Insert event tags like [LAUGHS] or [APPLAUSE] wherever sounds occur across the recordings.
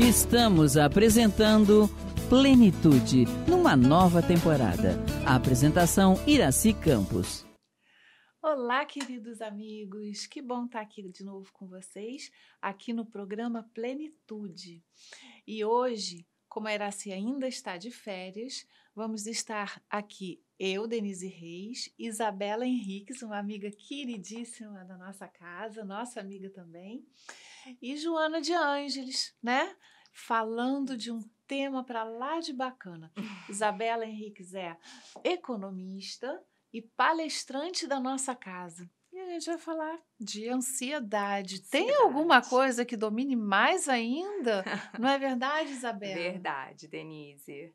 Estamos apresentando Plenitude, numa nova temporada. A apresentação Iraci Campos. Olá, queridos amigos. Que bom estar aqui de novo com vocês, aqui no programa Plenitude. E hoje, como a Iraci ainda está de férias, vamos estar aqui eu, Denise Reis, Isabela Henriques, uma amiga queridíssima da nossa casa, nossa amiga também, e Joana de Ângeles, né? Falando de um tema para lá de bacana. [LAUGHS] Isabela Henriques é economista e palestrante da nossa casa. E a gente vai falar de ansiedade. Tem alguma coisa que domine mais ainda? [LAUGHS] Não é verdade, Isabela? Verdade, Denise.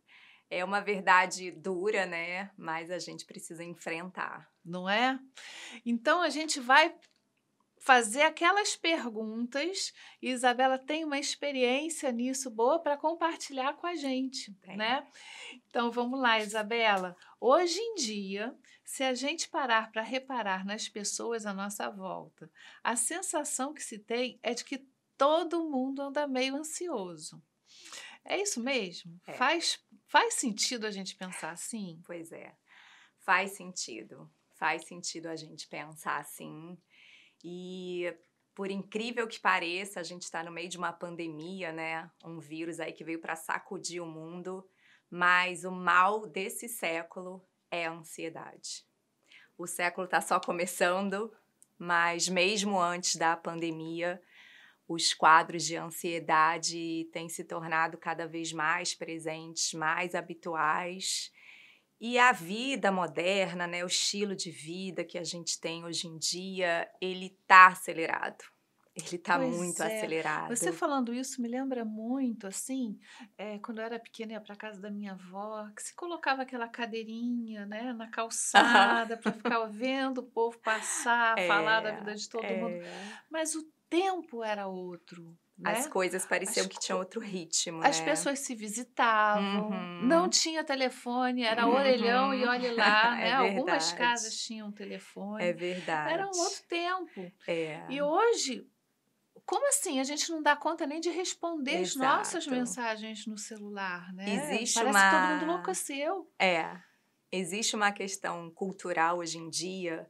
É uma verdade dura, né? Mas a gente precisa enfrentar. Não é? Então a gente vai fazer aquelas perguntas. E Isabela tem uma experiência nisso boa para compartilhar com a gente, tem. né? Então vamos lá, Isabela. Hoje em dia, se a gente parar para reparar nas pessoas à nossa volta, a sensação que se tem é de que todo mundo anda meio ansioso. É isso mesmo? É. Faz, faz sentido a gente pensar assim? Pois é, faz sentido. Faz sentido a gente pensar assim. E por incrível que pareça, a gente está no meio de uma pandemia, né? Um vírus aí que veio para sacudir o mundo. Mas o mal desse século é a ansiedade. O século está só começando, mas mesmo antes da pandemia, os quadros de ansiedade têm se tornado cada vez mais presentes, mais habituais e a vida moderna, né, o estilo de vida que a gente tem hoje em dia, ele tá acelerado. Ele tá pois muito é. acelerado. Você falando isso me lembra muito, assim, é, quando eu era pequena ia para casa da minha avó, que se colocava aquela cadeirinha, né, na calçada para ficar [LAUGHS] vendo o povo passar, é, falar da é, vida de todo mundo. É. Mas o tempo era outro. Né? As coisas pareciam As que tinham outro ritmo. As né? pessoas se visitavam, uhum. não tinha telefone, era uhum. orelhão e olhe lá. [LAUGHS] é né? Algumas casas tinham telefone. É verdade. Era um outro tempo. É. E hoje, como assim? A gente não dá conta nem de responder Exato. as nossas mensagens no celular, né? Existe Parece uma... que todo mundo enlouqueceu. É. Existe uma questão cultural hoje em dia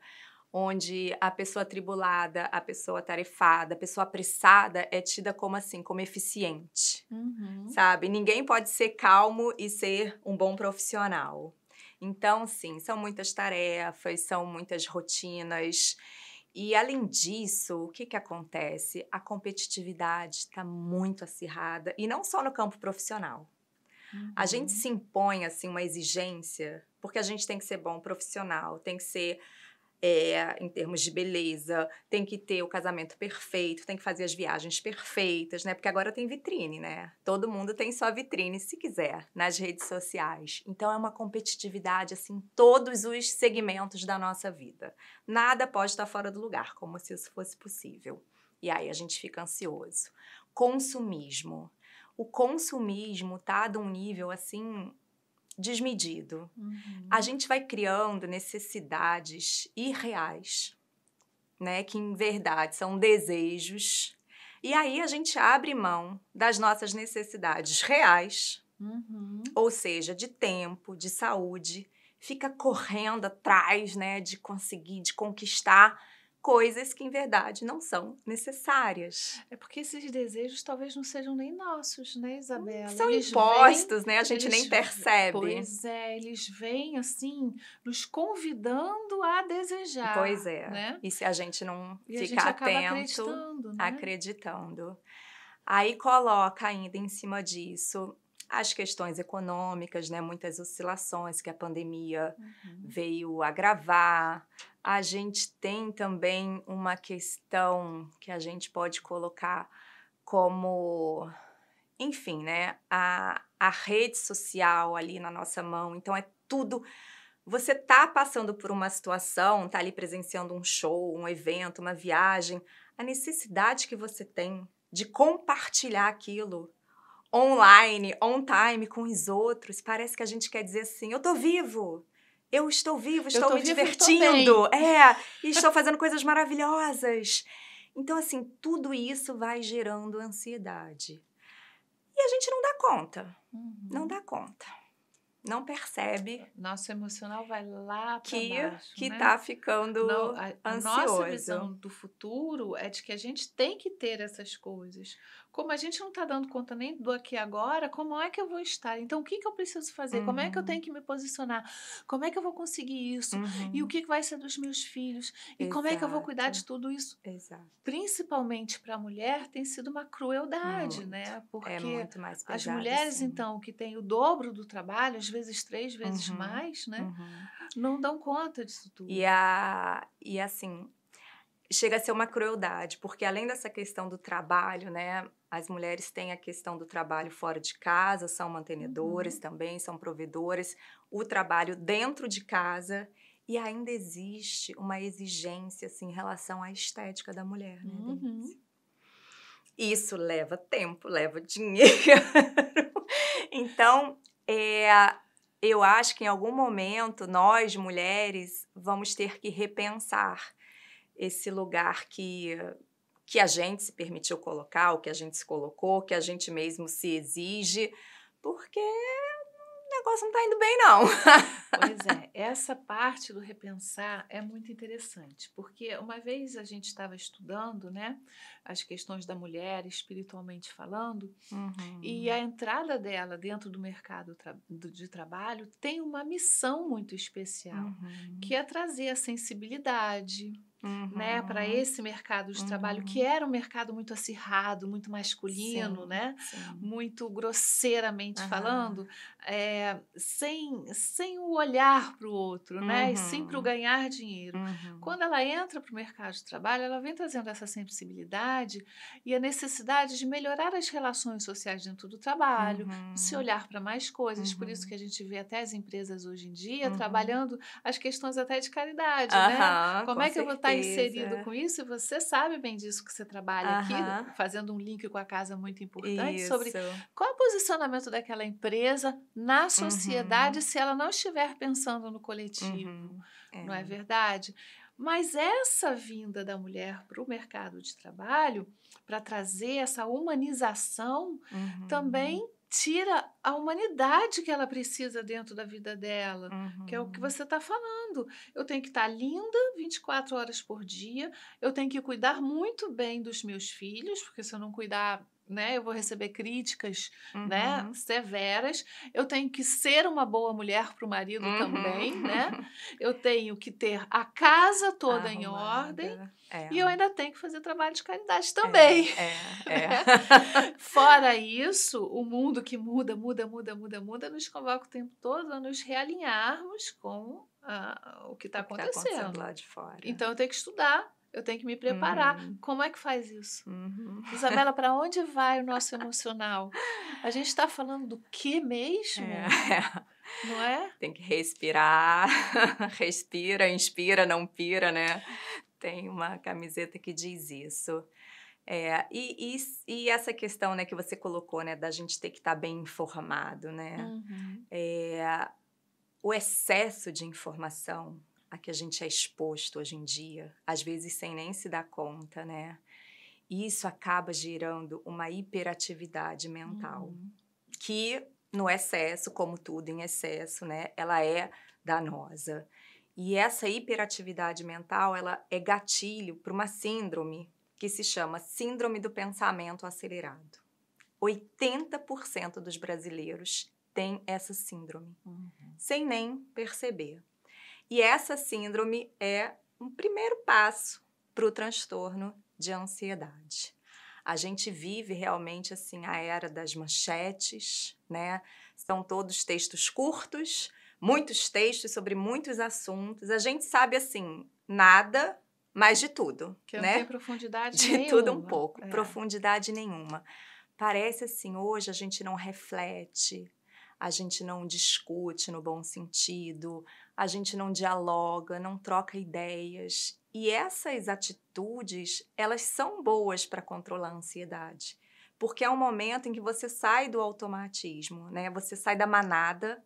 onde a pessoa tribulada, a pessoa tarefada, a pessoa apressada é tida como assim, como eficiente, uhum. sabe? Ninguém pode ser calmo e ser um bom profissional. Então, sim, são muitas tarefas, são muitas rotinas. E além disso, o que, que acontece? A competitividade está muito acirrada e não só no campo profissional. Uhum. A gente uhum. se impõe assim uma exigência porque a gente tem que ser bom profissional, tem que ser é, em termos de beleza, tem que ter o casamento perfeito, tem que fazer as viagens perfeitas, né? Porque agora tem vitrine, né? Todo mundo tem sua vitrine, se quiser, nas redes sociais. Então é uma competitividade, assim, em todos os segmentos da nossa vida. Nada pode estar fora do lugar, como se isso fosse possível. E aí a gente fica ansioso. Consumismo. O consumismo tá de um nível assim desmedido. Uhum. A gente vai criando necessidades irreais, né? Que em verdade são desejos. E aí a gente abre mão das nossas necessidades reais, uhum. ou seja, de tempo, de saúde, fica correndo atrás, né? De conseguir, de conquistar coisas que em verdade não são necessárias. É porque esses desejos talvez não sejam nem nossos, né, Isabela? São eles impostos, vêm, né? A gente eles, nem percebe. Pois é, eles vêm assim nos convidando a desejar. Pois é. Né? E se a gente não e ficar atento, acreditando, né? acreditando. Aí coloca ainda em cima disso as questões econômicas, né? Muitas oscilações que a pandemia uhum. veio agravar, a gente tem também uma questão que a gente pode colocar como, enfim, né, a, a rede social ali na nossa mão. Então é tudo. Você tá passando por uma situação, tá ali presenciando um show, um evento, uma viagem, a necessidade que você tem de compartilhar aquilo online, on time com os outros, parece que a gente quer dizer assim: eu tô vivo, eu estou vivo, estou me vivo, divertindo, estou é, e estou [LAUGHS] fazendo coisas maravilhosas. Então, assim, tudo isso vai gerando ansiedade. E a gente não dá conta. Uhum. Não dá conta. Não percebe. Nosso emocional vai lá para que, baixo, Que né? tá ficando não, a, ansioso. Nossa visão do futuro é de que a gente tem que ter essas coisas como a gente não está dando conta nem do aqui agora, como é que eu vou estar? Então, o que, que eu preciso fazer? Uhum. Como é que eu uhum. tenho que me posicionar? Como é que eu vou conseguir isso? Uhum. E o uhum. que, que vai ser dos meus filhos? E Exato. como é que eu vou cuidar de tudo isso? Exato. Principalmente para a mulher, tem sido uma crueldade, muito. né? É porque é muito mais pesado, as mulheres, sim. então, que têm o dobro do trabalho, às vezes três vezes uhum. mais, né? Uhum. Não dão conta disso tudo. E, a, e assim, chega a ser uma crueldade, porque além dessa questão do trabalho, né, as mulheres têm a questão do trabalho fora de casa, são mantenedoras uhum. também, são provedoras, o trabalho dentro de casa. E ainda existe uma exigência assim, em relação à estética da mulher, né, uhum. Isso leva tempo, leva [LAUGHS] dinheiro. então, é, eu acho que em algum momento nós, mulheres, vamos ter que repensar esse lugar que que a gente se permitiu colocar, o que a gente se colocou, que a gente mesmo se exige, porque o negócio não está indo bem, não. [LAUGHS] Pois é, essa parte do repensar é muito interessante, porque uma vez a gente estava estudando né, as questões da mulher espiritualmente falando, uhum. e a entrada dela dentro do mercado de trabalho tem uma missão muito especial, uhum. que é trazer a sensibilidade né, uhum. né, para esse mercado de uhum. trabalho que uhum. era um mercado muito acirrado, muito masculino, sim, né, sim. muito grosseiramente uhum. falando, é, sem sem o olhar para o outro, né, e sim para o uhum. ganhar dinheiro. Uhum. Quando ela entra para o mercado de trabalho, ela vem trazendo essa sensibilidade e a necessidade de melhorar as relações sociais dentro do trabalho, se olhar para mais coisas. Por isso que a gente vê até as empresas hoje em dia trabalhando as questões até de caridade, né? Como Com é que certeza. eu vou estar tá está inserido com isso, você sabe bem disso que você trabalha aqui, fazendo um link com a casa muito importante isso. sobre qual é o posicionamento daquela empresa na sociedade uhum. se ela não estiver pensando no coletivo. Uhum. É. Não é verdade? Mas essa vinda da mulher para o mercado de trabalho, para trazer essa humanização, uhum. também tira a humanidade que ela precisa dentro da vida dela, uhum. que é o que uhum. você está falando. Eu tenho que estar tá linda 24 horas por dia, eu tenho que cuidar muito bem dos meus filhos, porque se eu não cuidar né? Eu vou receber críticas, né, uhum. né? Severas. Eu tenho que ser uma boa mulher para o marido uhum. também, né? [LAUGHS] Eu tenho que ter a casa toda Arrumada. em ordem. É. E eu ainda tenho que fazer trabalho de caridade é, também. É, é, [LAUGHS] Fora isso, o mundo que muda, muda, muda, muda, muda, nos convoca o tempo todo a nos realinharmos com ah, o que está tá acontecendo. Tá acontecendo. lá de fora. Então eu tenho que estudar eu tenho que me preparar. Uhum. Como é que faz isso? Uhum. Isabela, para [LAUGHS] onde vai o nosso emocional? A gente está falando do que mesmo? É. [LAUGHS] Não é? Tem que respirar. [LAUGHS] Respira, inspira, não pira, né? Tem uma camiseta que diz isso. É, e, e, e, essa questão né, que você colocou, né, da gente ter que estar tá bem informado, né? Uhum. É, o excesso de informação a que a gente é exposto hoje em dia, às vezes sem nem se dar conta, né? E isso acaba gerando uma hiperatividade mental, uhum. que no excesso, como tudo em excesso, né? Ela é danosa. E essa hiperatividade mental, ela é gatilho para uma síndrome que se chama síndrome do pensamento acelerado. 80% dos brasileiros têm essa síndrome, uhum. sem nem perceber. E essa síndrome é um primeiro passo para o transtorno de ansiedade. A gente vive realmente assim a era das manchetes, né? São todos textos curtos, muitos textos sobre muitos assuntos. A gente sabe assim nada, mas de tudo, que né? Não tem profundidade de nenhuma. tudo um pouco, é. profundidade nenhuma. Parece assim hoje a gente não reflete, a gente não discute no bom sentido, a gente não dialoga, não troca ideias. E essas atitudes, elas são boas para controlar a ansiedade, porque é um momento em que você sai do automatismo, né? Você sai da manada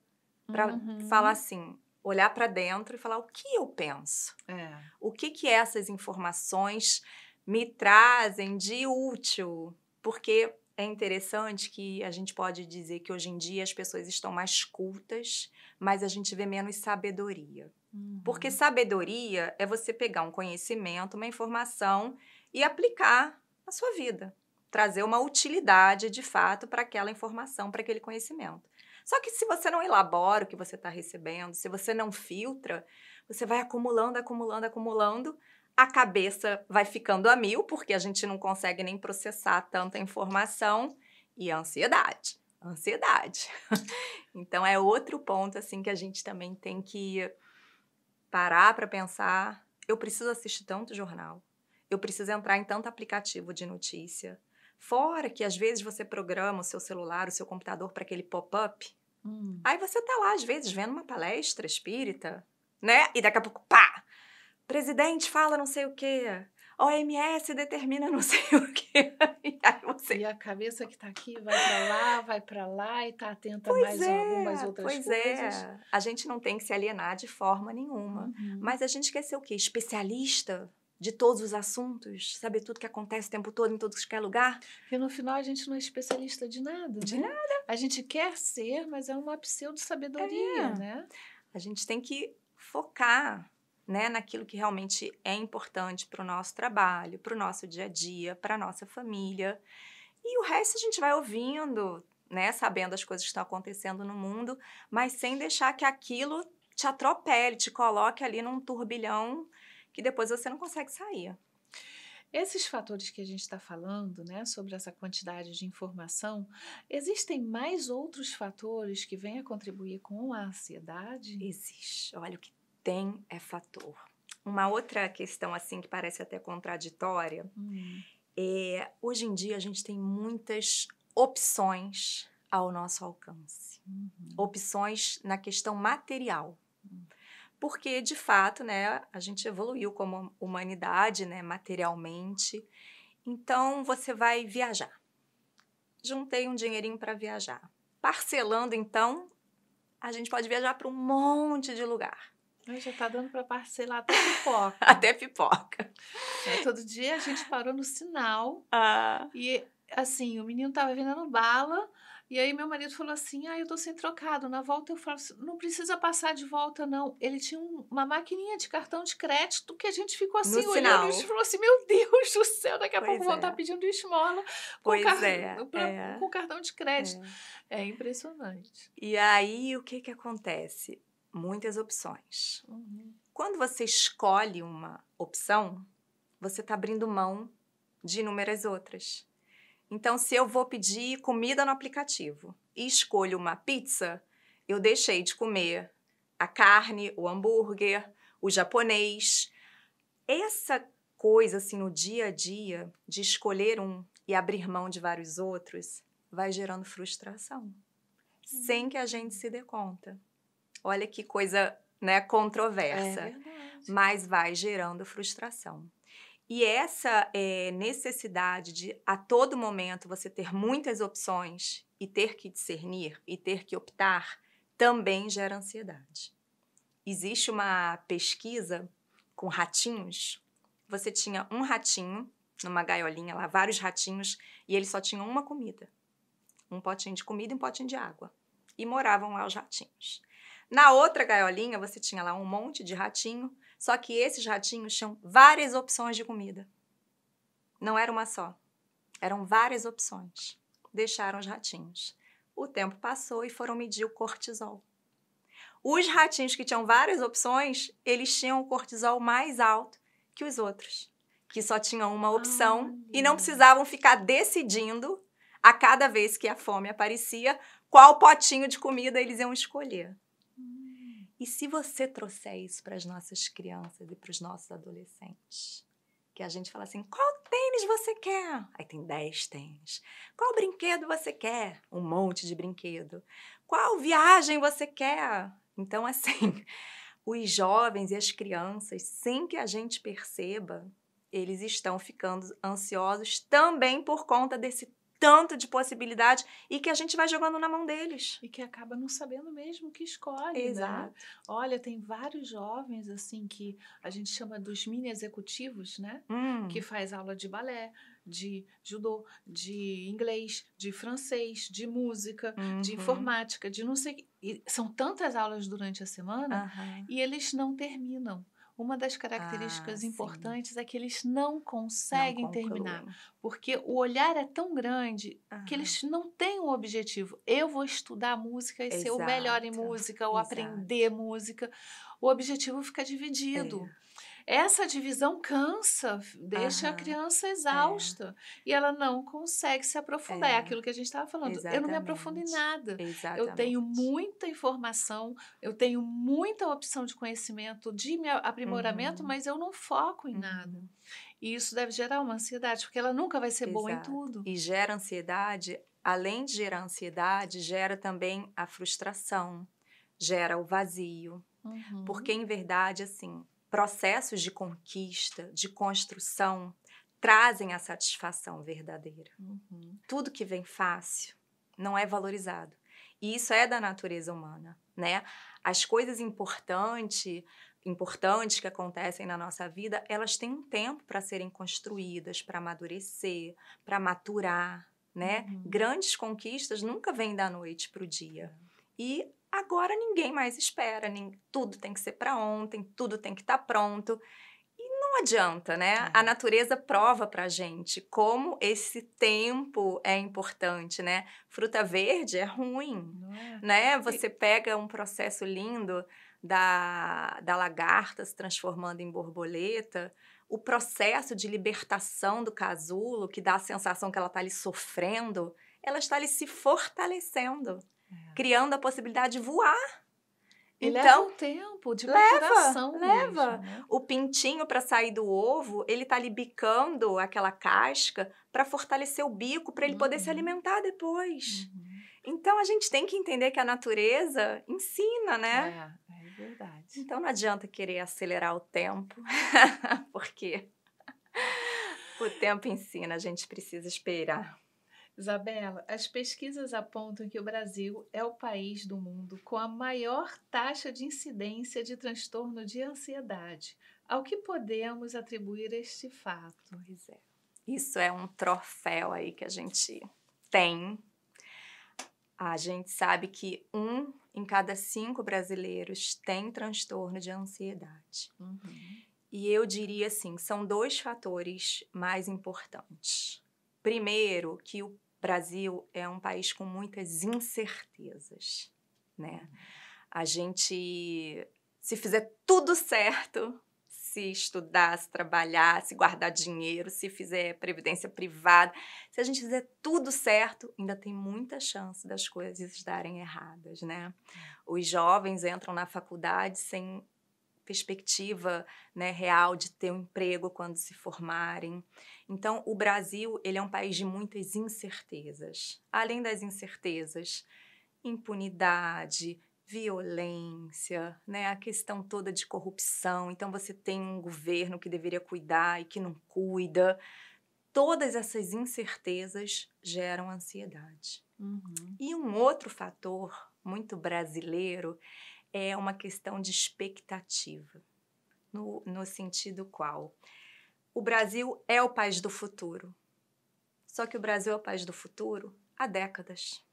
para uhum. falar assim, olhar para dentro e falar o que eu penso. É. O que que essas informações me trazem de útil? Porque é interessante que a gente pode dizer que hoje em dia as pessoas estão mais cultas, mas a gente vê menos sabedoria. Uhum. Porque sabedoria é você pegar um conhecimento, uma informação e aplicar na sua vida, trazer uma utilidade de fato para aquela informação, para aquele conhecimento. Só que se você não elabora o que você está recebendo, se você não filtra, você vai acumulando, acumulando, acumulando, a cabeça vai ficando a mil, porque a gente não consegue nem processar tanta informação, e a ansiedade. Ansiedade. [LAUGHS] então é outro ponto assim que a gente também tem que parar para pensar. Eu preciso assistir tanto jornal. Eu preciso entrar em tanto aplicativo de notícia. Fora que às vezes você programa o seu celular, o seu computador para aquele pop-up. Hum. Aí você tá lá às vezes vendo uma palestra espírita, né? E daqui a pouco, pá, presidente fala não sei o quê. OMS determina não [LAUGHS] sei o quê. E, a cabeça que tá aqui vai para lá, vai para lá e tá atenta pois mais é, a algumas outras pois é. coisas. Pois é. A gente não tem que se alienar de forma nenhuma. Uhum. Mas a gente quer ser o quê? Especialista? de todos os assuntos, saber tudo que acontece o tempo todo em todos os é lugar. Porque no final a gente não é especialista de nada. De né? nada. A gente quer ser, mas é uma pseudo sabedoria, é. né? A gente tem que focar né, naquilo que realmente é importante para o nosso trabalho, para o nosso dia a dia, para a nossa família. E o resto a gente vai ouvindo, né, sabendo as coisas que estão acontecendo no mundo, mas sem deixar que aquilo te atropele, te coloque ali num turbilhão que depois você não consegue sair. Esses fatores que a gente está falando, né, sobre essa quantidade de informação, existem mais outros fatores que vêm a contribuir com a ansiedade? Existe. Olha o que tem é fator. Uma outra questão assim que parece até contraditória hum. é hoje em dia a gente tem muitas opções ao nosso alcance, uhum. opções na questão material, porque de fato, né, a gente evoluiu como humanidade, né, materialmente. Então você vai viajar. Juntei um dinheirinho para viajar. Parcelando então, a gente pode viajar para um monte de lugar já tá dando para parcelar até [LAUGHS] pipoca. até pipoca. É, todo dia a gente parou no sinal. Ah. E assim, o menino tava vendendo bala. E aí meu marido falou assim: "Ah, eu tô sem trocado. Na volta eu falo, assim, não precisa passar de volta não". Ele tinha uma maquininha de cartão de crédito que a gente ficou assim no olhando e falou assim: "Meu Deus do céu, daqui a pois pouco tá é. vou estar pedindo esmola pois com, é. [LAUGHS] é. com cartão de crédito". É. é impressionante. E aí o que que acontece? muitas opções. Uhum. Quando você escolhe uma opção, você está abrindo mão de inúmeras outras. Então, se eu vou pedir comida no aplicativo e escolho uma pizza, eu deixei de comer a carne, o hambúrguer, o japonês. Essa coisa, assim, no dia a dia, de escolher um e abrir mão de vários outros, vai gerando frustração, uhum. sem que a gente se dê conta. Olha que coisa né, controversa. É mas vai gerando frustração. E essa é, necessidade de a todo momento você ter muitas opções e ter que discernir e ter que optar também gera ansiedade. Existe uma pesquisa com ratinhos. Você tinha um ratinho numa gaiolinha lá, vários ratinhos, e eles só tinham uma comida. Um potinho de comida e um potinho de água. E moravam lá os ratinhos. Na outra gaiolinha, você tinha lá um monte de ratinho, só que esses ratinhos tinham várias opções de comida. Não era uma só. Eram várias opções. Deixaram os ratinhos. O tempo passou e foram medir o cortisol. Os ratinhos que tinham várias opções, eles tinham o cortisol mais alto que os outros, que só tinham uma opção ah, e não precisavam ficar decidindo a cada vez que a fome aparecia qual potinho de comida eles iam escolher. E se você trouxer isso para as nossas crianças e para os nossos adolescentes? Que a gente fala assim: qual tênis você quer? Aí tem 10 tênis. Qual brinquedo você quer? Um monte de brinquedo. Qual viagem você quer? Então, assim, [LAUGHS] os jovens e as crianças, sem que a gente perceba, eles estão ficando ansiosos também por conta desse tanto de possibilidade e que a gente vai jogando na mão deles. E que acaba não sabendo mesmo o que escolhe. Né? Exato. Né? Olha, tem vários jovens assim que a gente chama dos mini executivos, né? Hum. Que faz aula de balé, de judô, de inglês, de francês, de música, uhum. de informática, de não sei. E são tantas aulas durante a semana uhum. e eles não terminam uma das características ah, importantes sim. é que eles não conseguem não terminar, porque o olhar é tão grande que eles não têm o um objetivo. Eu vou estudar música e Exato. ser o melhor em música ou Exato. aprender música. O objetivo fica dividido. É. Essa divisão cansa, deixa Aham, a criança é. exausta é. e ela não consegue se aprofundar. É, é aquilo que a gente estava falando. Exatamente. Eu não me aprofundo em nada. Exatamente. Eu tenho muita informação, eu tenho muita opção de conhecimento, de aprimoramento, uhum. mas eu não foco em uhum. nada. E isso deve gerar uma ansiedade, porque ela nunca vai ser Exato. boa em tudo. E gera ansiedade, além de gerar ansiedade, gera também a frustração, gera o vazio. Uhum. Porque, em verdade, assim, processos de conquista, de construção, trazem a satisfação verdadeira. Uhum. Tudo que vem fácil não é valorizado. E isso é da natureza humana, né? As coisas importantes, importantes que acontecem na nossa vida, elas têm um tempo para serem construídas, para amadurecer, para maturar, né? Uhum. Grandes conquistas nunca vêm da noite para o dia. É. E agora ninguém mais espera, nem, tudo tem que ser para ontem, tudo tem que estar tá pronto. E não adianta, né? É. A natureza prova para gente como esse tempo é importante, né? Fruta verde é ruim, é. né? Você pega um processo lindo da, da lagarta se transformando em borboleta, o processo de libertação do casulo, que dá a sensação que ela está ali sofrendo, ela está ali se fortalecendo. É. criando a possibilidade de voar. então, leva um tempo de maturação. Leva. leva. Mesmo, né? O pintinho para sair do ovo, ele tá ali bicando aquela casca para fortalecer o bico para ele uhum. poder se uhum. alimentar depois. Uhum. Então a gente tem que entender que a natureza ensina, né? É, é verdade. Então não adianta querer acelerar o tempo, [LAUGHS] porque o tempo ensina, a gente precisa esperar. Isabela, as pesquisas apontam que o Brasil é o país do mundo com a maior taxa de incidência de transtorno de ansiedade. Ao que podemos atribuir este fato? Pois é. Isso é um troféu aí que a gente tem. A gente sabe que um em cada cinco brasileiros tem transtorno de ansiedade. Uhum. E eu diria assim: são dois fatores mais importantes. Primeiro, que o Brasil é um país com muitas incertezas, né? A gente, se fizer tudo certo, se estudar, se trabalhar, se guardar dinheiro, se fizer previdência privada, se a gente fizer tudo certo, ainda tem muita chance das coisas darem erradas, né? É. Os jovens entram na faculdade sem perspectiva né, real de ter um emprego quando se formarem. Então, o Brasil ele é um país de muitas incertezas. Além das incertezas, impunidade, violência, né, a questão toda de corrupção. Então, você tem um governo que deveria cuidar e que não cuida. Todas essas incertezas geram ansiedade. Uhum. E um outro fator muito brasileiro é uma questão de expectativa. No, no sentido qual o Brasil é o país do futuro. Só que o Brasil é o país do futuro há décadas.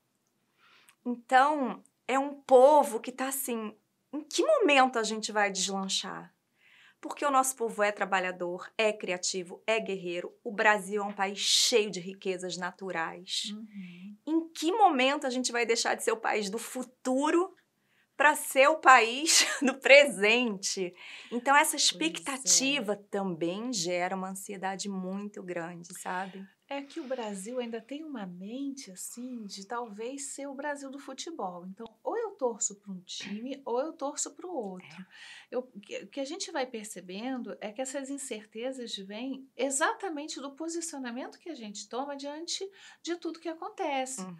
Então, é um povo que está assim: em que momento a gente vai deslanchar? Porque o nosso povo é trabalhador, é criativo, é guerreiro. O Brasil é um país cheio de riquezas naturais. Uhum. Em que momento a gente vai deixar de ser o país do futuro para ser o país [LAUGHS] do presente. Então, essa é. expectativa é. também gera uma ansiedade muito grande, sabe? É que o Brasil ainda tem uma mente assim de talvez ser o Brasil do futebol. Então, torço para um time ou eu torço para é. o outro. É. Eu, o que a gente vai percebendo é que essas incertezas vêm exatamente do posicionamento que a gente toma diante de tudo que acontece. Uhum.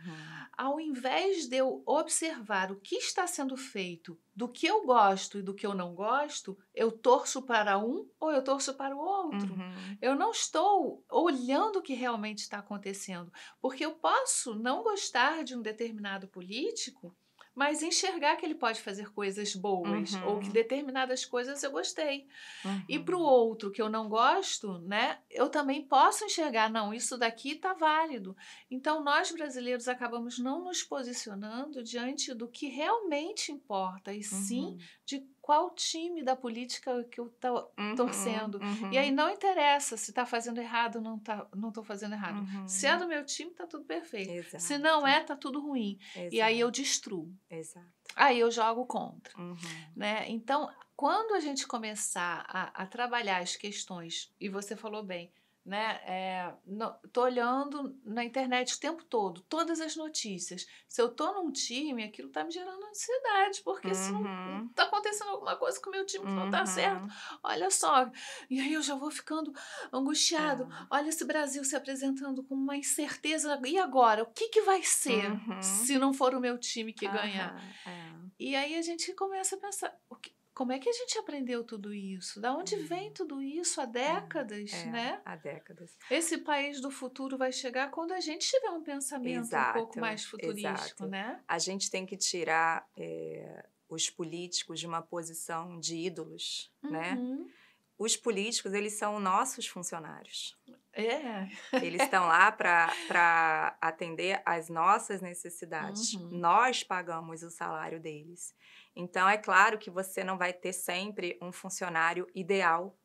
Ao invés de eu observar o que está sendo feito, do que eu gosto e do que eu não gosto, eu torço para um ou eu torço para o outro. Uhum. Eu não estou olhando o que realmente está acontecendo, porque eu posso não gostar de um determinado político mas enxergar que ele pode fazer coisas boas uhum. ou que uhum. determinadas coisas eu gostei. Uhum. E para o outro que eu não gosto, né, eu também posso enxergar, não, isso daqui está válido. Então nós brasileiros acabamos não nos posicionando diante do que realmente importa e sim uhum. de qual time da política que eu estou uhum, torcendo. Uhum. E aí uhum. não interessa se está fazendo errado ou não tá, não estou fazendo errado. Uhum. Se é do meu time, está tudo perfeito. Exato. Se não é, está tudo ruim. Exato. E aí eu destruo. Exato. Aí eu jogo contra. Uhum. Né? Então, quando a gente começar a, a trabalhar as questões, e você falou bem, né? É, no, tô olhando na internet o tempo todo, todas as notícias. Se eu tô num time, aquilo tá me gerando ansiedade, porque uhum. se não, uhum. tá acontecendo alguma coisa com o meu time que uhum. não tá uhum. certo, olha só. E aí eu já vou ficando angustiado. É. Olha esse Brasil se apresentando com uma incerteza. E agora? O que que vai ser uhum. se não for o meu time que ganhar? É. E aí a gente começa a pensar, o que, como é que a gente aprendeu tudo isso? Da onde vem uhum. tudo isso há é, décadas, é, né? Há décadas. Esse país do futuro vai chegar quando a gente tiver um pensamento exato, um pouco mais futurístico, exato. né? A gente tem que tirar é, os políticos de uma posição de ídolos, né? uhum. né? Os políticos, eles são nossos funcionários. É. Eles estão lá para atender às nossas necessidades. Uhum. Nós pagamos o salário deles. Então, é claro que você não vai ter sempre um funcionário ideal,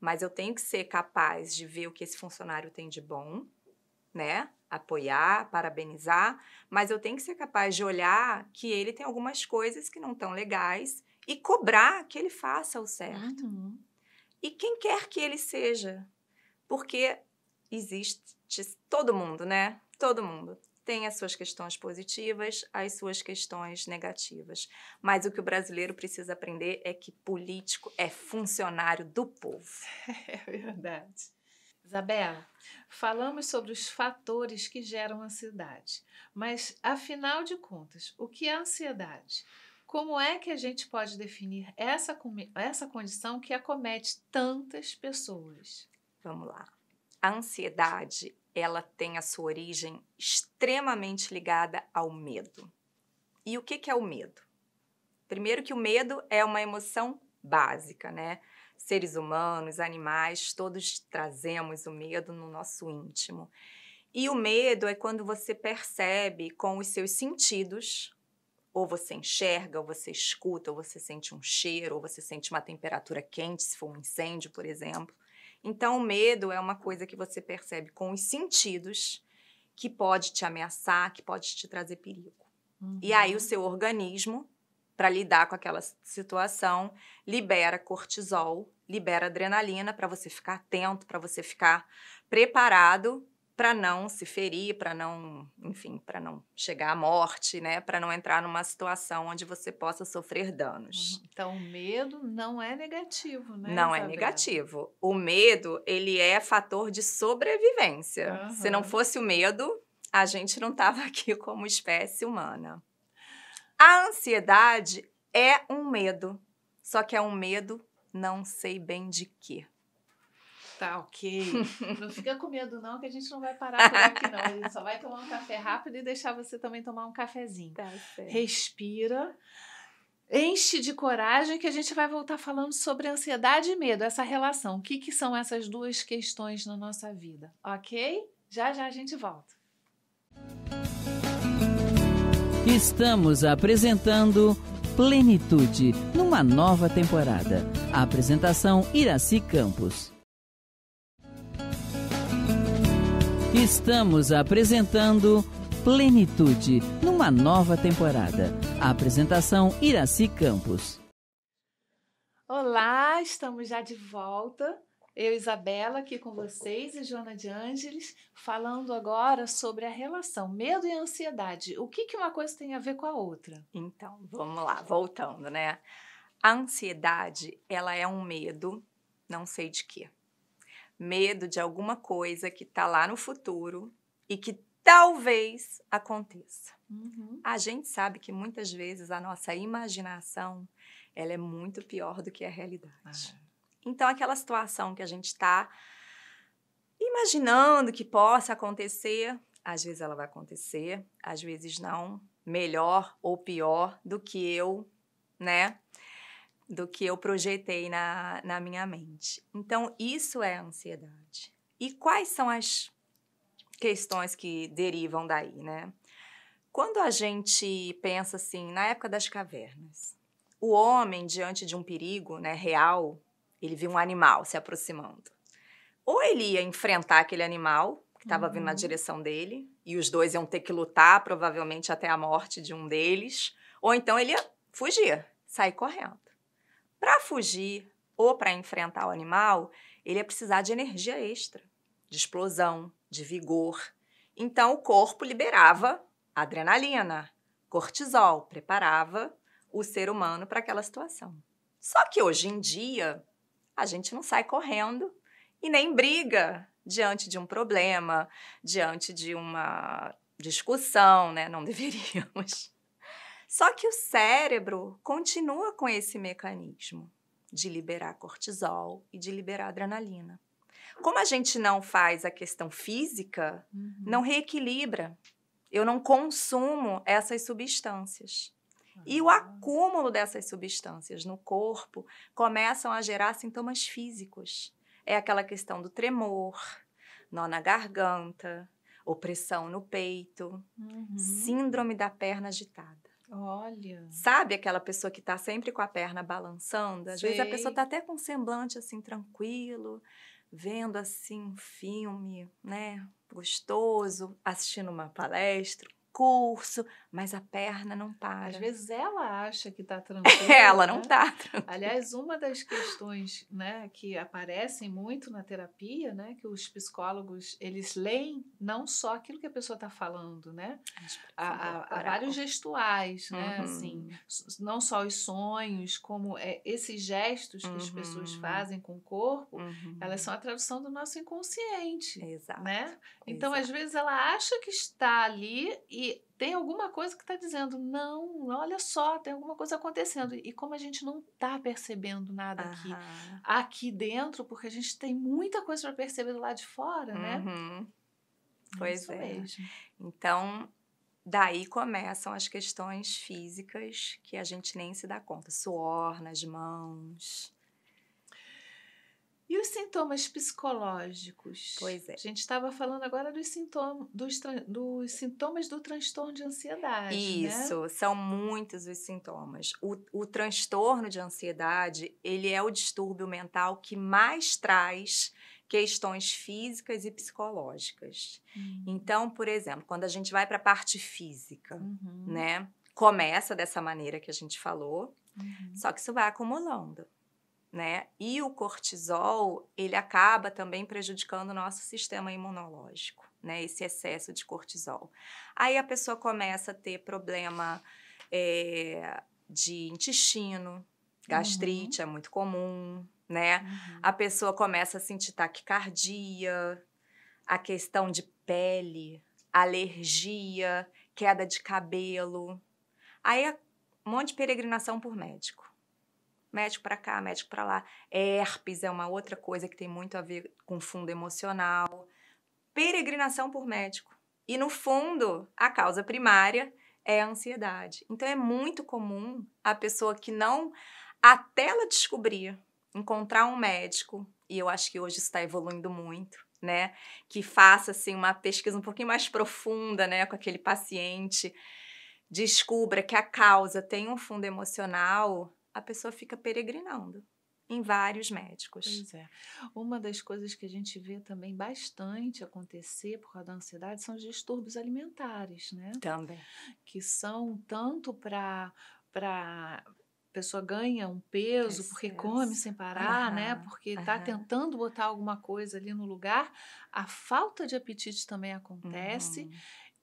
mas eu tenho que ser capaz de ver o que esse funcionário tem de bom, né? Apoiar, parabenizar, mas eu tenho que ser capaz de olhar que ele tem algumas coisas que não estão legais e cobrar que ele faça o certo. Uhum. E quem quer que ele seja, porque existe todo mundo, né? Todo mundo tem as suas questões positivas, as suas questões negativas. Mas o que o brasileiro precisa aprender é que político é funcionário do povo. [LAUGHS] É verdade. Isabela, falamos sobre os fatores que geram ansiedade, mas afinal de contas, o que é ansiedade? Como é que a gente pode definir essa, essa condição que acomete tantas pessoas? Vamos lá. A ansiedade ela tem a sua origem extremamente ligada ao medo. E o que, que é o medo? Primeiro que o medo é uma emoção básica, né? Seres humanos, animais, todos trazemos o medo no nosso íntimo. E o medo é quando você percebe com os seus sentidos, ou você enxerga, ou você escuta, ou você sente um cheiro, ou você sente uma temperatura quente, se for um incêndio, por exemplo, então, o medo é uma coisa que você percebe com os sentidos, que pode te ameaçar, que pode te trazer perigo. Uhum. E aí, o uhum. seu organismo, para lidar com aquela situação, libera cortisol, libera adrenalina para você ficar atento, para você ficar preparado para não se ferir, para não, enfim, para não chegar à morte, né, para não entrar numa situação onde você possa sofrer danos. Uhum. Então, o medo não é negativo, né? Não Isabel? é negativo. O medo, ele é fator de sobrevivência. Uhum. Se não fosse o medo, a gente não tava [LAUGHS] aqui como espécie humana. A ansiedade é um medo, só que é um medo não sei bem de quê. Tá ok. [LAUGHS] Não fica com medo, não, que a gente não vai parar por aqui, não. A gente só vai tomar um café rápido e deixar você também tomar um cafezinho. Tá certo. Respira. Enche de coragem que a gente vai voltar falando sobre ansiedade e medo, essa relação. O que, que são essas duas questões na nossa vida, ok? Já já a gente volta. Estamos apresentando Plenitude, numa nova temporada. A apresentação Iraci Campos. Estamos apresentando Plenitude, numa nova temporada. A apresentação Iraci Campos. Olá, estamos já de volta. Eu, Isabela, aqui com vocês e Joana de Ângeles, falando agora sobre a relação medo e ansiedade. O que, que uma coisa tem a ver com a outra? Então, vamos lá, voltando, né? A ansiedade, ela é um medo, não sei de quê medo de alguma coisa que está lá no futuro e que talvez aconteça. Uhum. A gente sabe que muitas vezes a nossa imaginação ela é muito pior do que a realidade. Ah. Então, aquela situação que a gente está imaginando que possa acontecer, às vezes ela vai acontecer, às vezes não, melhor ou pior do que eu, né, do que eu projetei na, na minha mente. Então, isso é ansiedade. E quais são as questões que derivam daí, né? Quando a gente pensa assim, na época das cavernas, o homem, diante de um perigo né, real, ele viu um animal se aproximando. Ou ele ia enfrentar aquele animal que estava uhum. vindo na uhum. direção dele, e os dois iam ter que lutar, provavelmente até a morte de um deles, ou então ele ia fugir, sair correndo. Para fugir ou para enfrentar o animal, ele ia precisar de energia extra, de explosão, de vigor. Então o corpo liberava adrenalina, cortisol, preparava o ser humano para aquela situação. Só que hoje em dia, a gente não sai correndo e nem briga diante de um problema, diante de uma discussão, né? Não [LAUGHS] deveríamos. Só que o cérebro continua com esse mecanismo de liberar cortisol e de liberar adrenalina. Como a gente não faz a questão física, uhum. não reequilibra. Eu não consumo essas substâncias. E o ah. acúmulo dessas substâncias no corpo começam a gerar sintomas físicos. É aquela questão do tremor, nó na garganta, opressão no peito, uhum. síndrome da perna agitada. Olha. Sabe aquela pessoa que está sempre com a perna balançando? Às Sei. vezes a pessoa está até com um semblante assim tranquilo, vendo assim um filme, né? Gostoso, assistindo uma palestra, curso, mas a perna não para. Tá, às é. vezes ela acha que está [LAUGHS] é, tranquila. ela né? não está. Tranquila. Aliás, uma das questões né, que aparecem muito na terapia, né, que os psicólogos eles leem não só aquilo que a pessoa está falando, né, há, vários gestuais, né, assim, uhum. assim, não só os sonhos, como é, esses gestos que uhum. as pessoas uhum. fazem com o corpo, uhum. elas são a tradução do nosso inconsciente, Exato. né? Então Exato. às vezes ela acha que está ali e tem alguma coisa que está dizendo, não, olha só, tem alguma coisa acontecendo. E como a gente não está percebendo nada aqui, aqui dentro, porque a gente tem muita coisa para perceber do lado de fora, né? uhum. né? Pois Isso é. Mesmo. Então, daí começam as questões físicas que a gente nem se dá conta. Suor nas mãos, e os sintomas psicológicos? Pois é. A gente estava falando agora dos, sintoma, dos, dos, sintomas do transtorno de ansiedade. Né? Isso, né? são muitos os sintomas. O, o transtorno de ansiedade, ele é o distúrbio mental que mais traz questões físicas e psicológicas. Uhum. Então, por exemplo, quando a gente vai para a parte física, uhum. né? Começa dessa maneira que a gente falou, uhum. só que isso vai acumulando né? E o cortisol, ele acaba também prejudicando o nosso sistema imunológico, né? Esse excesso de cortisol. Aí a pessoa começa a ter problema é, de intestino, gastrite uhum. é muito comum, né? Uhum. A pessoa começa a sentir taquicardia, a questão de pele, alergia, queda de cabelo. Aí é um monte de peregrinação por médico médico para cá, médico para lá. Herpes é uma outra coisa que tem muito a ver com fundo emocional. Peregrinação por médico. E no fundo, a causa primária é a ansiedade. Então é muito comum a pessoa que não até ela descobrir, encontrar um médico, e eu acho que hoje está evoluindo muito, né, que faça assim uma pesquisa um pouquinho mais profunda, né, com aquele paciente, descubra que a causa tem um fundo emocional, a pessoa fica peregrinando em vários médicos. Pois é. Uma das coisas que a gente vê também bastante acontecer por causa da ansiedade são os distúrbios alimentares, né? Também. Que são tanto para para pessoa ganha um peso Excesso. porque come sem parar, uhum, né? Porque está uhum. tentando botar alguma coisa ali no lugar. A falta de apetite também acontece. Uhum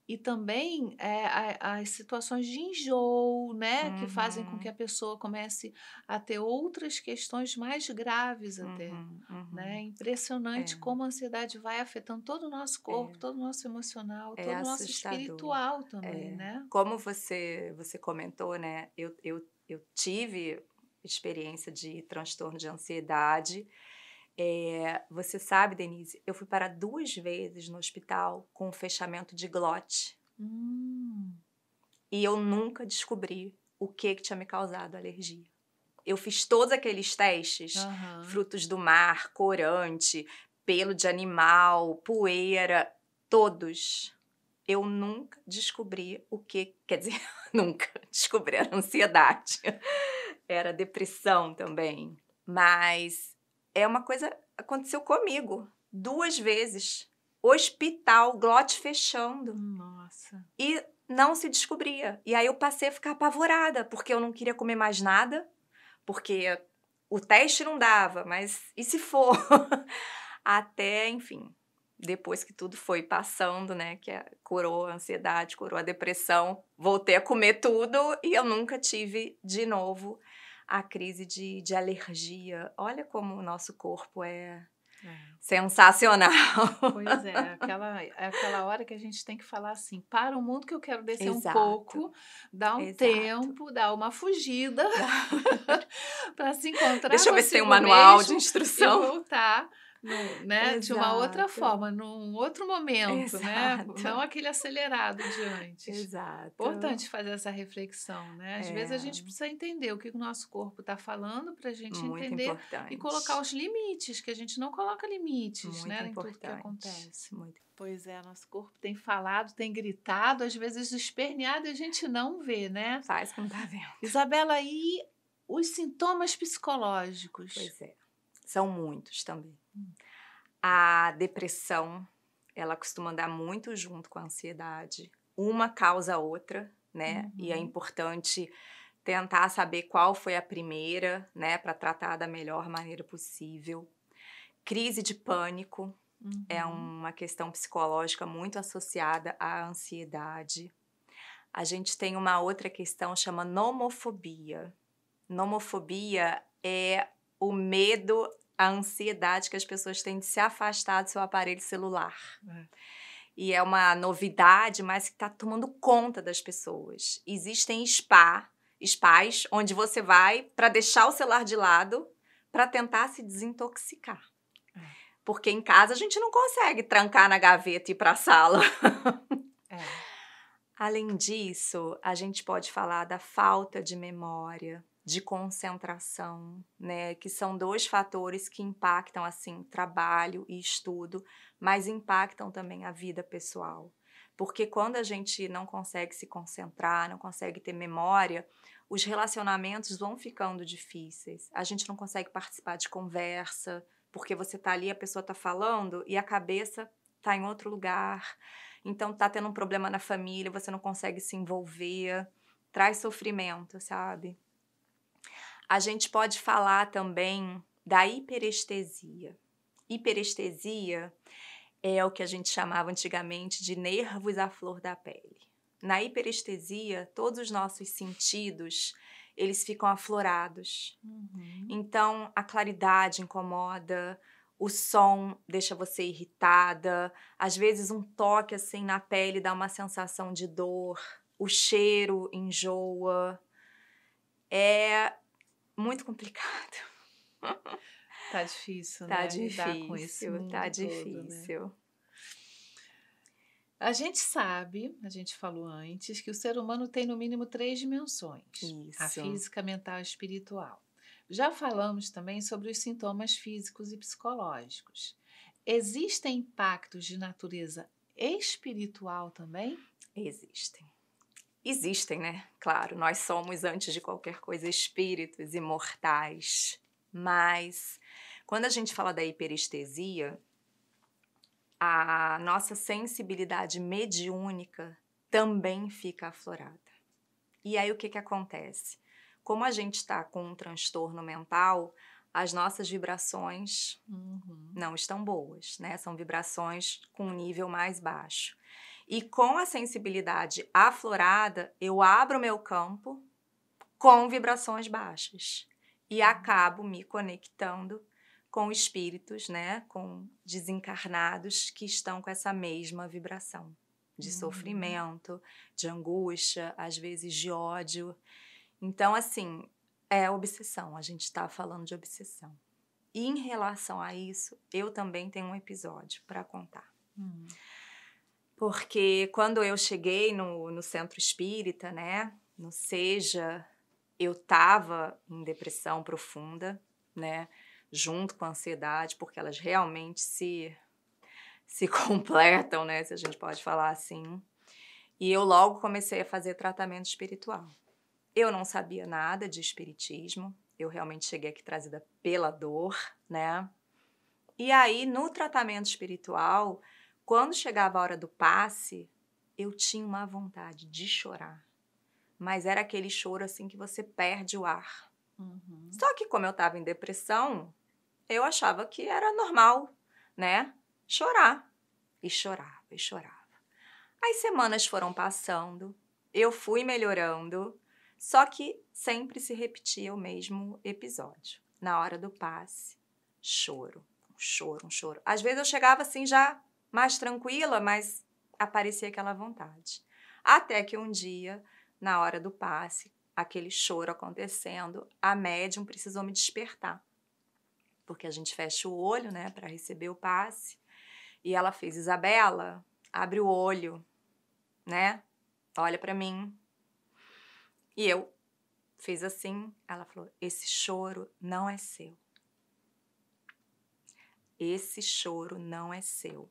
e também é, as situações de enjoo, né, uhum. que fazem com que uhum. a pessoa comece a ter outras questões mais graves até, uhum, né. uhum. né? Impressionante é. como a ansiedade vai afetando todo o nosso corpo, é. todo o nosso emocional, é todo o nosso espiritual também, é. né? Como você você comentou, né? Eu, eu, eu tive experiência de transtorno de ansiedade. É, você sabe, Denise, eu fui parar duas vezes no hospital com um fechamento de glote. Hum. E eu nunca descobri o que, que tinha me causado alergia. Eu fiz todos aqueles testes: uhum. frutos do mar, corante, pelo de animal, poeira, todos. Eu nunca descobri o que. Quer dizer, [LAUGHS] nunca descobri a ansiedade. Era depressão também. Mas é uma coisa aconteceu comigo duas vezes. Hospital, glote fechando. Nossa. E não se descobria. E aí eu passei a ficar apavorada, porque eu não queria comer mais nada, porque o teste não dava, mas e se for? [LAUGHS] Até, enfim, depois que tudo foi passando, né, que curou a ansiedade, curou a depressão, voltei a comer tudo e eu nunca tive de novo a crise de, de alergia. Olha como o nosso corpo é, é. Sensacional. Pois é, [LAUGHS] aquela, é aquela hora que a gente tem que falar assim, para o mundo que eu quero descer Exato. um pouco, dar um Exato. tempo, dar uma fugida [LAUGHS] [LAUGHS] para se encontrar. Deixa eu ver se tem um manual de instrução. E voltar né? de uma outra forma, num outro momento, né? Exato. né? Não aquele acelerado de antes. Exato. Importante fazer essa reflexão, né? Às é. vezes a gente precisa entender o que o nosso corpo está falando para a gente Muito entender importante. e colocar os limites, que a gente não coloca limites, né, Muito né? Importante. Em tudo que acontece. Muito. Pois é, nosso corpo tem falado, tem gritado, às vezes esperneado e a gente não vê, né? Faz que não tá vendo. Isabela, e os sintomas psicológicos? Pois é. São muitos também. A depressão, ela costuma andar muito junto com a ansiedade. Uma causa a outra, né? Uhum. E é uhum. importante tentar saber qual foi a primeira, né, para tratar da melhor maneira possível. Crise de pânico é uhum. é uma questão psicológica muito associada à ansiedade. A gente tem uma outra questão chama nomofobia. Nomofobia é o medo a ansiedade que as pessoas têm de se afastar do seu aparelho celular. É. E é uma novidade, mas que está tomando conta das pessoas. Existem spa, spas onde você vai para deixar o celular de lado para tentar se desintoxicar. É. Porque em casa a gente não consegue trancar na gaveta e ir para a sala. É. Além disso, a gente pode falar da falta de memória, de concentração, né, que são dois fatores que impactam assim trabalho e estudo, mas impactam também a vida pessoal. Porque quando a gente não consegue se concentrar, não consegue ter memória, os relacionamentos vão ficando difíceis. A gente não consegue participar de conversa, porque você tá ali, a pessoa tá falando e a cabeça tá em outro lugar. Então tá tendo um problema na família, você não consegue se envolver, traz sofrimento, sabe? A gente pode falar também da hiperestesia. Hiperestesia é o que a gente chamava antigamente de nervos à flor da pele. Na hiperestesia, todos os nossos sentidos eles ficam aflorados. Uhum. Então, a claridade incomoda, o som deixa você irritada, às vezes um toque assim na pele dá uma sensação de dor, o cheiro enjoa. É muito complicado. Tá difícil, tá né? Difícil, com esse tá mundo tá difícil. né? A gente sabe, a gente falou antes, que o ser humano tem no mínimo três dimensões: Isso. a física, mental e espiritual. Já falamos também sobre os sintomas físicos e psicológicos. Existem impactos de natureza espiritual também? Existem existem, né? Claro, nós somos, antes de qualquer coisa, espíritos imortais. Mas quando a gente fala da hiperestesia, a nossa sensibilidade mediúnica também fica aflorada. E aí o que, que acontece? Como a gente está com um transtorno mental, as nossas vibrações uhum. não estão boas, né? São vibrações com um nível mais baixo. E com a sensibilidade aflorada, eu abro meu campo com vibrações baixas e acabo me conectando com espíritos, né, com desencarnados que estão com essa mesma vibração de uhum. sofrimento, de angústia, às vezes de ódio. Então, assim, é obsessão. A gente está falando de obsessão. E em relação a isso, eu também tenho um episódio para contar. Uhum porque quando eu cheguei no, no centro espírita, né, no Seja, eu tava em depressão profunda, né, junto com a ansiedade, porque elas realmente se, se [LAUGHS] completam, né, se a gente pode falar assim. E eu logo comecei a fazer tratamento espiritual. Eu não sabia nada de espiritismo, eu realmente cheguei aqui trazida pela dor, né? E aí, no tratamento espiritual, quando chegava a hora do passe, eu tinha uma vontade de chorar. Mas era aquele choro assim que você perde o ar. Uhum. Só que como eu estava em depressão, eu achava que era normal, né? Chorar. E chorava, e chorava. As semanas foram passando, eu fui melhorando, só que sempre se repetia o mesmo episódio. Na hora do passe, choro, um choro, um choro. Às vezes eu chegava assim já mais tranquila, mas aparecia aquela vontade. Até que um dia, na hora do passe, aquele choro acontecendo, a médium precisou me despertar. Porque a gente fecha o olho, né, para receber o passe. E ela fez: Isabela, abre o olho, né? Olha para mim. E eu fiz assim. Ela falou: Esse choro não é seu. Esse choro não é seu.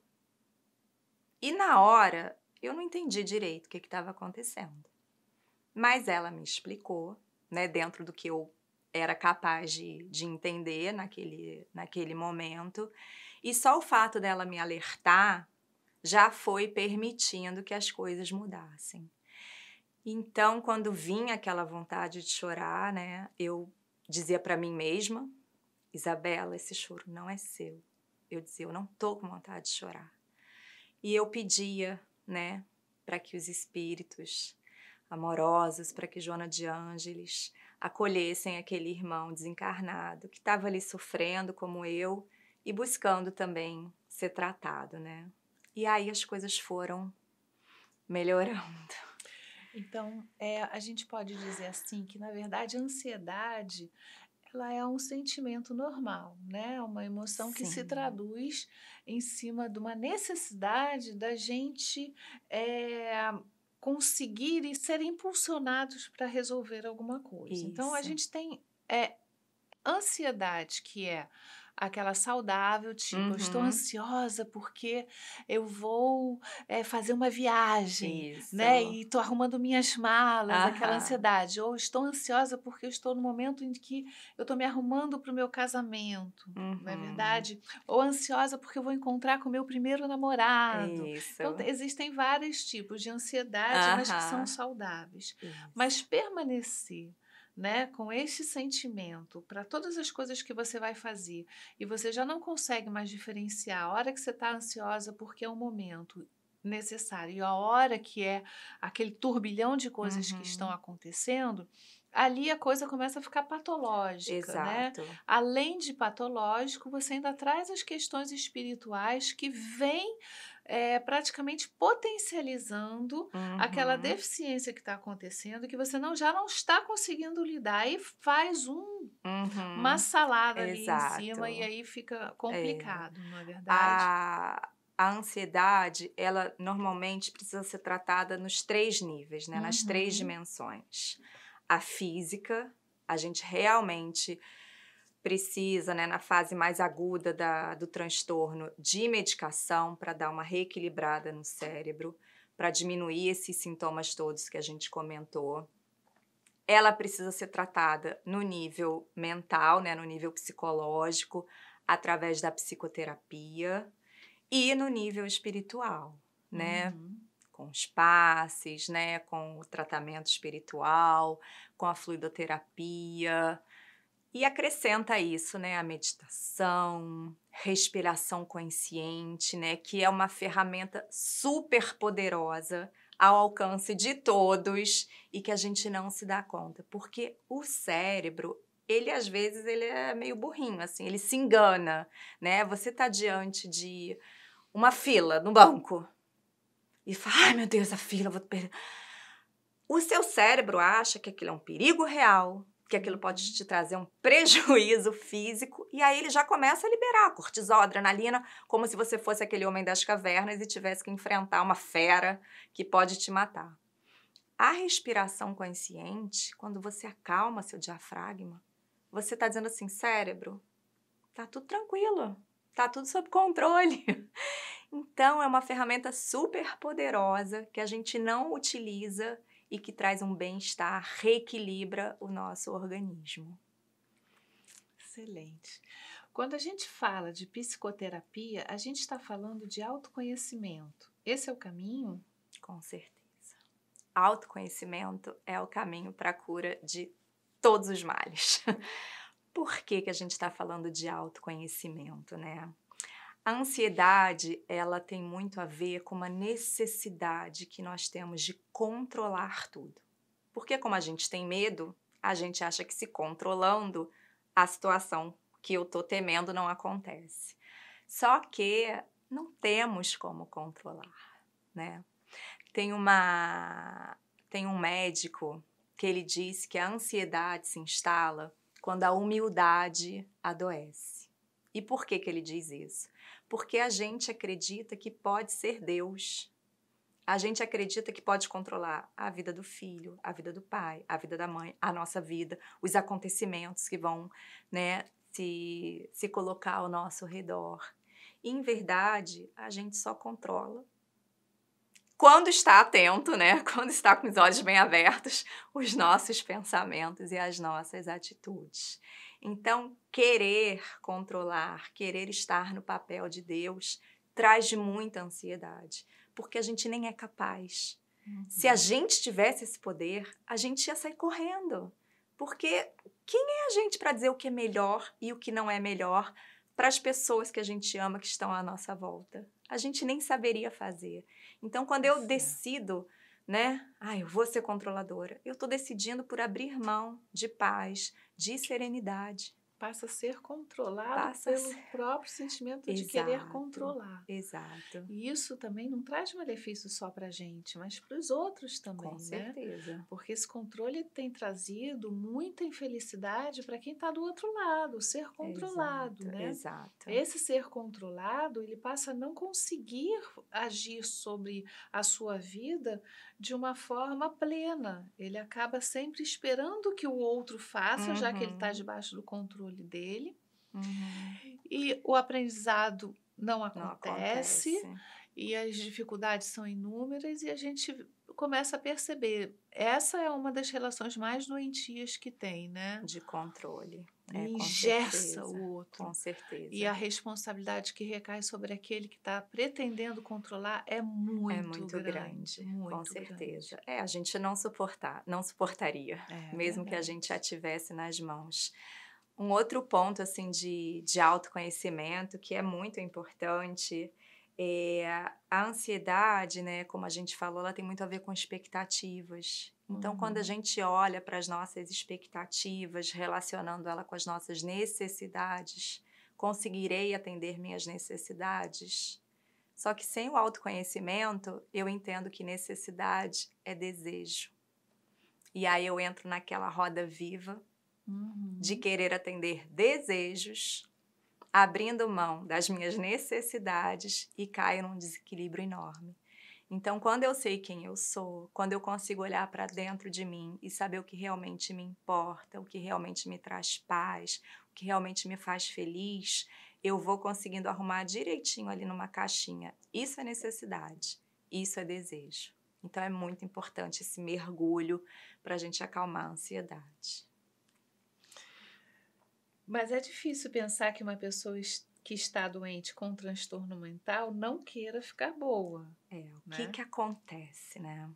E na hora, eu não entendi direito o que estava acontecendo. Mas ela me explicou, né, dentro do que eu era capaz de, de entender naquele, naquele momento. E só o fato dela me alertar já foi permitindo que as coisas mudassem. Então, quando vinha aquela vontade de chorar, né, eu dizia para mim mesma: Isabela, esse choro não é seu. Eu dizia: eu não tô com vontade de chorar. E eu pedia, né, para que os espíritos amorosos, para que Joana de Ângeles acolhessem aquele irmão desencarnado que estava ali sofrendo como eu e buscando também ser tratado, né? E aí as coisas foram melhorando. Então, é, a gente pode dizer assim que, na verdade, a ansiedade ela é um sentimento normal, né? Uma emoção Sim. que se traduz em cima de uma necessidade da gente é, conseguir e ser impulsionados para resolver alguma coisa. Isso. Então a gente tem é, ansiedade, que é aquela saudável, tipo, uhum. estou ansiosa porque eu vou é, fazer uma viagem, né, Isso. né? E estou arrumando minhas malas, uhum. aquela ansiedade. Ou estou ansiosa porque eu estou no momento em que eu estou me arrumando para o meu casamento, uhum. não é uhum. verdade? Ou ansiosa porque eu vou encontrar com o meu primeiro namorado. Isso. Então, existem vários tipos de ansiedade, mas que são saudáveis. Isso. Mas permanecer né, com este sentimento para todas as coisas que você vai fazer e você já não consegue mais diferenciar a hora que você está ansiosa porque é o momento necessário e a hora que é aquele turbilhão de coisas uhum. que estão uhum. acontecendo, ali a coisa começa a ficar patológica, né? Exato. né? Além de patológico, você ainda traz as questões espirituais que vêm é, praticamente potencializando uhum. aquela deficiência que está acontecendo, que você não, já não está conseguindo lidar e faz um, uhum. uma salada Exato. ali em cima e aí fica é. complicado, é. na é verdade. A, a ansiedade, ela normalmente precisa ser tratada nos três níveis, né? Uhum. nas três uhum. dimensões. A física, a gente realmente precisa, né, na fase mais aguda da, do transtorno, de medicação para dar uma reequilibrada no cérebro, para diminuir esses sintomas todos que a gente comentou. Ela precisa ser tratada no nível mental, né, no nível psicológico, através da psicoterapia e no nível espiritual, né? Uhum. Com os passes, né? Com o tratamento espiritual, com a fluidoterapia, e acrescenta isso, né, a meditação, respiração consciente, né, que é uma ferramenta super poderosa ao alcance de todos e que a gente não se dá conta, porque o cérebro ele às vezes ele é meio burrinho assim, ele se engana, né? Você tá diante de uma fila no banco e fala: "Ai, meu Deus, a fila, vou perder". O seu cérebro acha que aquilo é um perigo real, que aquilo pode te trazer um [LAUGHS] prejuízo físico, e aí ele já começa a liberar cortisol, adrenalina, como se você fosse aquele homem das cavernas e tivesse que enfrentar uma fera que pode te matar. A respiração consciente, quando você acalma seu diafragma, você está dizendo assim, cérebro, tá tudo tranquilo, tá tudo sob controle. [LAUGHS] Então é uma ferramenta super poderosa que a gente não utiliza e que traz um bem-estar, reequilibra o nosso organismo. Excelente. Quando a gente fala de psicoterapia, a gente está falando de autoconhecimento. Esse é o caminho? Com certeza. Autoconhecimento é o caminho para a cura de todos os males. [LAUGHS] Por que, que a gente está falando de autoconhecimento, né? A ansiedade, ela tem muito a ver com uma necessidade que nós temos de controlar tudo. Porque como a gente tem medo, a gente acha que se controlando, a situação que eu tô temendo não acontece. Só que não temos como controlar, né? Tem uma tem um médico que ele diz que a ansiedade se instala quando a humildade adoece. E por que que ele diz isso? porque a gente acredita que pode ser Deus. A gente acredita que pode controlar a vida do filho, a vida do pai, a vida da mãe, a nossa vida, os acontecimentos que vão né, se, se colocar ao nosso redor. E, em verdade, a gente só controla quando está atento, né? [LAUGHS] Quando está com os olhos bem abertos, os nossos pensamentos e as nossas atitudes. Então, querer controlar, querer estar no papel de Deus, traz de muita ansiedade, porque a gente nem é capaz. Uhum. Se a uhum. gente tivesse esse poder, a gente ia sair correndo. Porque quem é a gente para dizer o que é melhor e o que não é melhor para as pessoas que a gente ama que estão à nossa volta? A gente nem saberia fazer. Então, quando eu é. decido, né, ah, eu vou ser controladora, eu estou decidindo por abrir mão de paz, de serenidade passa a ser controlado passa pelo ser... próprio sentimento exato, de querer controlar. Exato. E isso também não traz malefício só para a gente, mas para os outros também, Com né? certeza. Porque esse controle tem trazido muita infelicidade para quem está do outro lado, ser controlado, exato, né? Exato. Esse ser controlado, ele passa a não conseguir agir sobre a sua vida de uma forma plena. Ele acaba sempre esperando que o outro faça, uhum. já que ele está uhum. debaixo do controle controle dele. Uhum. E o aprendizado não acontece, não acontece, e as dificuldades são inúmeras, e a gente começa a perceber. Essa é uma das relações mais doentias que tem, né? De controle. É, o outro. Com certeza. E a responsabilidade que recai sobre aquele que está pretendendo controlar é muito, é muito grande. grande. Muito com certeza. Grande. É, a gente não suportar, não suportaria, é, mesmo que a gente a tivesse nas mãos. Um outro ponto assim de, de autoconhecimento que é muito importante é a ansiedade, né? Como a gente falou, ela tem muito a ver com expectativas. Então, uhum. quando a uhum. gente olha para as nossas expectativas, relacionando ela com as nossas necessidades, conseguirei atender minhas necessidades? Só que sem o autoconhecimento, eu entendo que necessidade é desejo. E aí eu entro naquela roda viva uhum. de querer atender desejos, abrindo mão das minhas necessidades e caio num desequilíbrio enorme. Então, quando eu sei quem eu sou, quando eu consigo olhar para dentro de mim e saber o que realmente me importa, o que realmente me traz paz, o que realmente me faz feliz, eu vou conseguindo arrumar direitinho ali numa caixinha. Isso é necessidade, isso é desejo. Então, é muito importante esse mergulho para a gente acalmar a ansiedade. Mas é difícil pensar que uma pessoa que está doente com um transtorno mental não queira ficar boa. É, o né? que, que acontece, né?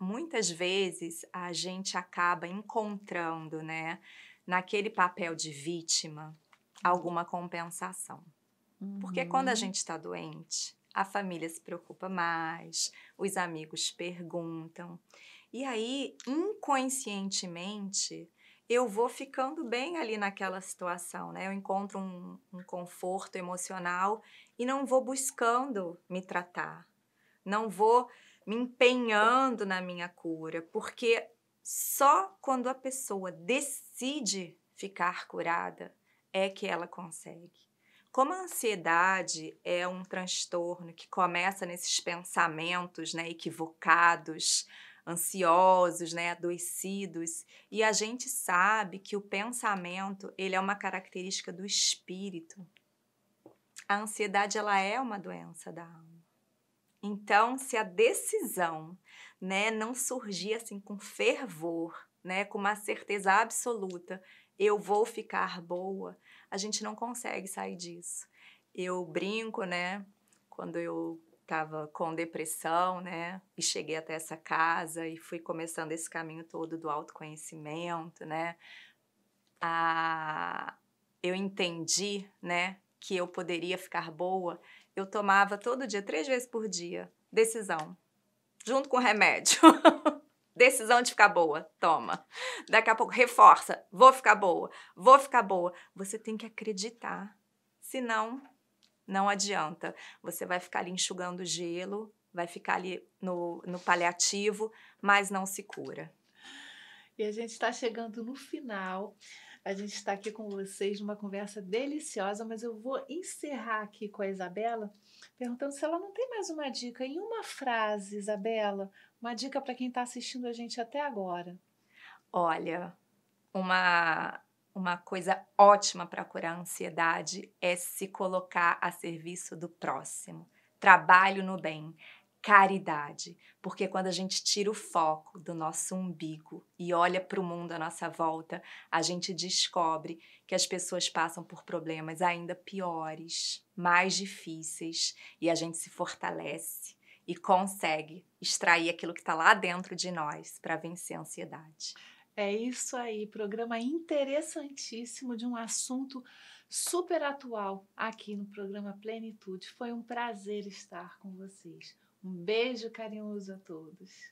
Muitas vezes a gente acaba encontrando, né, naquele papel de vítima, uhum. alguma compensação. Uhum. Porque quando a uhum. gente está doente, a família se preocupa mais, os amigos perguntam. E aí, inconscientemente, eu vou ficando bem ali naquela situação, né? Eu encontro um, um conforto emocional e não vou buscando me tratar, não vou me empenhando na minha cura, porque só quando a pessoa decide ficar curada é que ela consegue. Como a ansiedade é um transtorno que começa nesses pensamentos né, equivocados, ansiosos, né, adoecidos. E a gente sabe que o pensamento, ele é uma característica do espírito. A ansiedade ela é uma doença da alma. Então, se a decisão, né, não surgir assim com fervor, né, com uma certeza absoluta, eu vou ficar boa, a gente não consegue sair disso. Eu brinco, né, quando eu estava com depressão, né? E cheguei até essa casa e fui começando esse caminho todo do autoconhecimento, né? A... Eu entendi, né, que eu poderia ficar boa. Eu tomava todo dia, três vezes por dia, decisão, junto com remédio. [LAUGHS] Decisão de ficar boa, toma. Daqui a pouco, reforça, vou ficar boa, vou ficar boa. Você tem que acreditar, senão não adianta. Você vai ficar ali enxugando gelo, vai ficar ali no, no paliativo, mas não se cura. E a gente está chegando no final. A gente está aqui com vocês numa conversa deliciosa, mas eu vou encerrar aqui com a Isabela, perguntando se ela não tem mais uma dica, em uma frase, Isabela, uma dica para quem está assistindo a gente até agora. Olha, uma uma coisa ótima para curar a ansiedade é se colocar a serviço do próximo. Trabalho no bem, caridade, porque quando a gente tira o foco do nosso umbigo e olha para o mundo à nossa volta, a gente descobre que as pessoas passam por problemas ainda piores, mais difíceis, e a gente se fortalece e consegue extrair aquilo que está lá dentro de nós para vencer a ansiedade. É isso aí, programa interessantíssimo de um assunto super atual aqui no programa Plenitude. Foi um prazer estar com vocês. Um beijo carinhoso a todos.